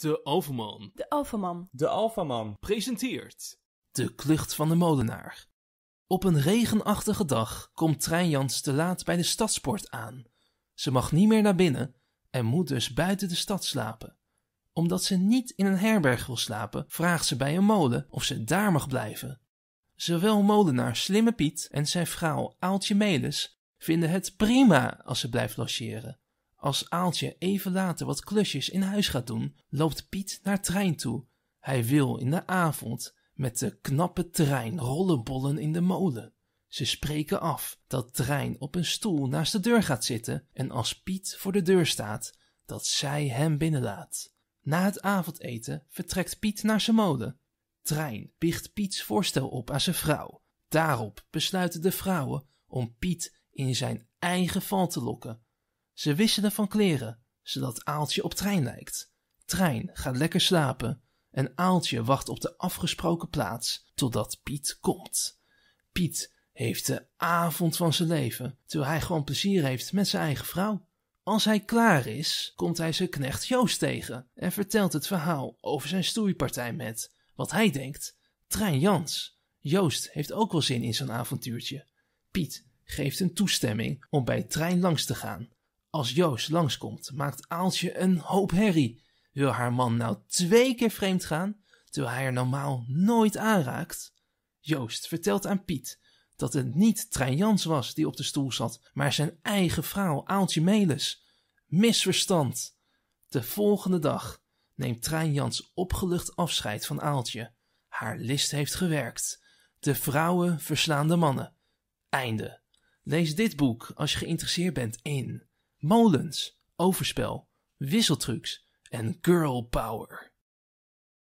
De Alfaman. De Alfaman. De Alfaman. Presenteert De Klucht van de Molenaar. Op een regenachtige dag komt Treinjans te laat bij de stadspoort aan. Ze mag niet meer naar binnen en moet dus buiten de stad slapen. Omdat ze niet in een herberg wil slapen, vraagt ze bij een molen of ze daar mag blijven. Zowel molenaar Slimme Piet en zijn vrouw Aaltje Melis vinden het prima als ze blijft logeren. Als Aaltje even later wat klusjes in huis gaat doen, loopt Piet naar trein toe. Hij wil in de avond met de knappe trein rollenbollen in de molen. Ze spreken af dat trein op een stoel naast de deur gaat zitten en als Piet voor de deur staat, dat zij hem binnenlaat. Na het avondeten vertrekt Piet naar zijn molen. Trein biegt Piets voorstel op aan zijn vrouw. Daarop besluiten de vrouwen om Piet in zijn eigen val te lokken ze wisselen van kleren, zodat Aaltje op Trein lijkt. Trein gaat lekker slapen en Aaltje wacht op de afgesproken plaats totdat Piet komt. Piet heeft de avond van zijn leven, terwijl hij gewoon plezier heeft met zijn eigen vrouw. Als hij klaar is, komt hij zijn knecht Joost tegen en vertelt het verhaal over zijn stoeipartij met, wat hij denkt, Trein Jans. Joost heeft ook wel zin in zijn avontuurtje. Piet geeft een toestemming om bij Trein langs te gaan als Joost langskomt, maakt Aaltje een hoop herrie. Wil haar man nou twee keer vreemd gaan, terwijl hij er normaal nooit aanraakt? Joost vertelt aan Piet dat het niet Trein was die op de stoel zat, maar zijn eigen vrouw Aaltje Melis. Misverstand. De volgende dag neemt Trein Jans opgelucht afscheid van Aaltje. Haar list heeft gewerkt. De vrouwen verslaan de mannen. Einde. Lees dit boek als je geïnteresseerd bent in molens, overspel, wisseltrucs en girl power.